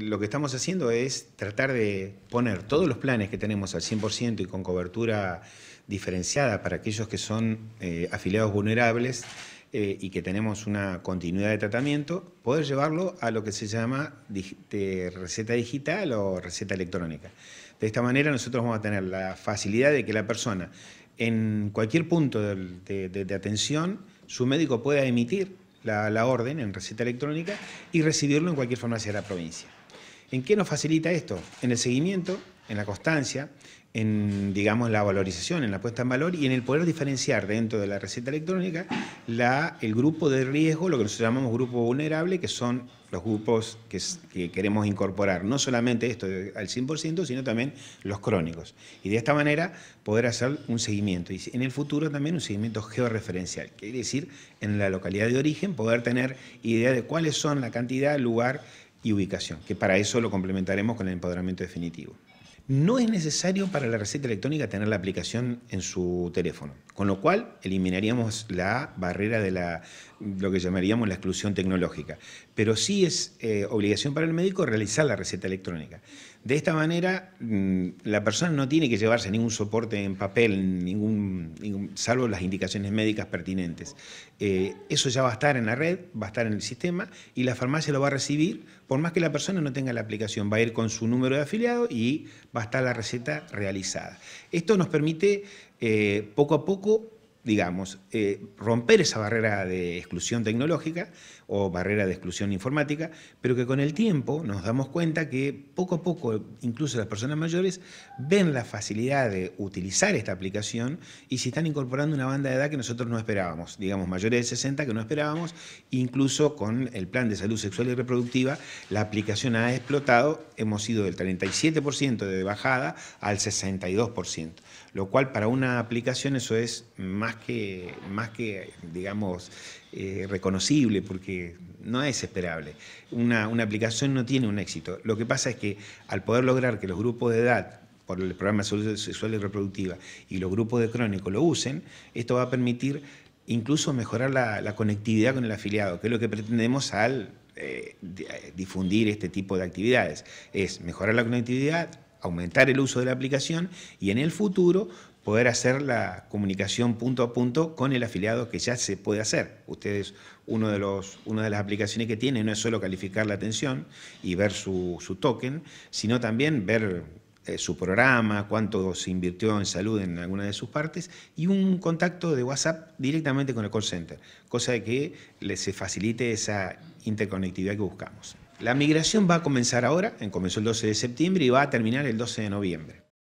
Lo que estamos haciendo es tratar de poner todos los planes que tenemos al 100% y con cobertura diferenciada para aquellos que son eh, afiliados vulnerables eh, y que tenemos una continuidad de tratamiento, poder llevarlo a lo que se llama receta digital o receta electrónica. De esta manera nosotros vamos a tener la facilidad de que la persona en cualquier punto de, atención, su médico pueda emitir la, la orden en receta electrónica y recibirlo en cualquier farmacia de la provincia. ¿En qué nos facilita esto? En el seguimiento, en la constancia, en digamos la valorización, en la puesta en valor y en el poder diferenciar dentro de la receta electrónica el grupo de riesgo, lo que nosotros llamamos grupo vulnerable, que son los grupos que, queremos incorporar, no solamente esto al 100%, sino también los crónicos. Y de esta manera poder hacer un seguimiento y en el futuro también un seguimiento georreferencial, quiere decir en la localidad de origen poder tener idea de cuáles son la cantidad, lugar, y ubicación, que para eso lo complementaremos con el empoderamiento definitivo. No es necesario para la receta electrónica tener la aplicación en su teléfono, con lo cual eliminaríamos la barrera de la, lo que llamaríamos la exclusión tecnológica. Pero sí es eh, obligación para el médico realizar la receta electrónica. De esta manera, mm, la persona no tiene que llevarse ningún soporte en papel, ningún, salvo las indicaciones médicas pertinentes. Eh, eso ya va a estar en la red, va a estar en el sistema y la farmacia lo va a recibir, por más que la persona no tenga la aplicación, va a ir con su número de afiliado y va va a estar la receta realizada. Esto nos permite eh, poco a poco digamos, eh, romper esa barrera de exclusión tecnológica o barrera de exclusión informática, pero que con el tiempo nos damos cuenta que poco a poco, incluso las personas mayores, ven la facilidad de utilizar esta aplicación y se están incorporando una banda de edad que nosotros no esperábamos, digamos, mayores de 60 que no esperábamos, incluso con el plan de salud sexual y reproductiva, la aplicación ha explotado, hemos ido del 37% de bajada al 62%, lo cual para una aplicación eso es más que, más que digamos, eh, reconocible, porque no es esperable. Una, aplicación no tiene un éxito. Lo que pasa es que al poder lograr que los grupos de edad por el programa de salud sexual y reproductiva y los grupos de crónico lo usen, esto va a permitir incluso mejorar la, conectividad con el afiliado, que es lo que pretendemos al eh, difundir este tipo de actividades. Es mejorar la conectividad, aumentar el uso de la aplicación y en el futuro poder hacer la comunicación punto a punto con el afiliado que ya se puede hacer. Ustedes, uno de los, una de las aplicaciones que tiene no es solo calificar la atención y ver su, token, sino también ver eh, su programa, cuánto se invirtió en salud en alguna de sus partes y un contacto de WhatsApp directamente con el call center, cosa de que les se facilite esa interconectividad que buscamos. La migración va a comenzar ahora, comenzó el 12 de septiembre y va a terminar el 12 de noviembre.